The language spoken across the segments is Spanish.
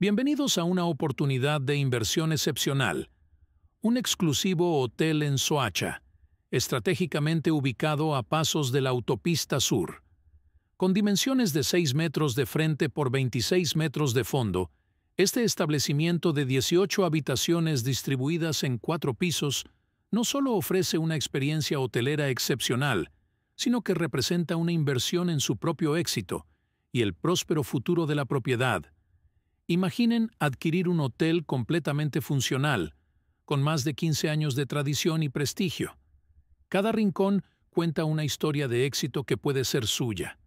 Bienvenidos a una oportunidad de inversión excepcional. Un exclusivo hotel en Soacha, estratégicamente ubicado a pasos de la autopista sur. Con dimensiones de 6 metros de frente por 26 metros de fondo, este establecimiento de 18 habitaciones distribuidas en cuatro pisos no solo ofrece una experiencia hotelera excepcional, sino que representa una inversión en su propio éxito y el próspero futuro de la propiedad Imaginen adquirir un hotel completamente funcional, con más de 15 años de tradición y prestigio. Cada rincón cuenta una historia de éxito que puede ser suya.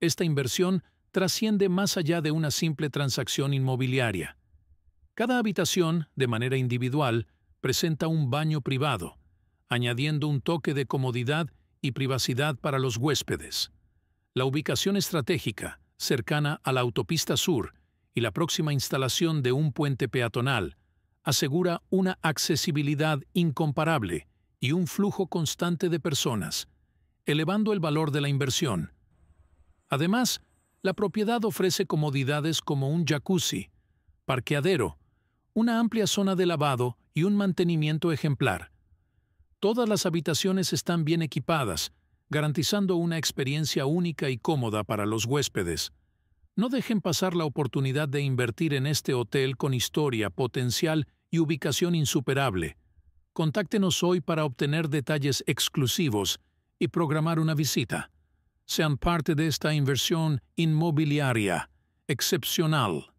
Esta inversión trasciende más allá de una simple transacción inmobiliaria. Cada habitación, de manera individual, presenta un baño privado, añadiendo un toque de comodidad y privacidad para los huéspedes. La ubicación estratégica, cercana a la autopista sur, y la próxima instalación de un puente peatonal asegura una accesibilidad incomparable y un flujo constante de personas, elevando el valor de la inversión. Además, la propiedad ofrece comodidades como un jacuzzi, parqueadero, una amplia zona de lavado y un mantenimiento ejemplar. Todas las habitaciones están bien equipadas, garantizando una experiencia única y cómoda para los huéspedes. No dejen pasar la oportunidad de invertir en este hotel con historia, potencial y ubicación insuperable. Contáctenos hoy para obtener detalles exclusivos y programar una visita. Sean parte de esta inversión inmobiliaria excepcional.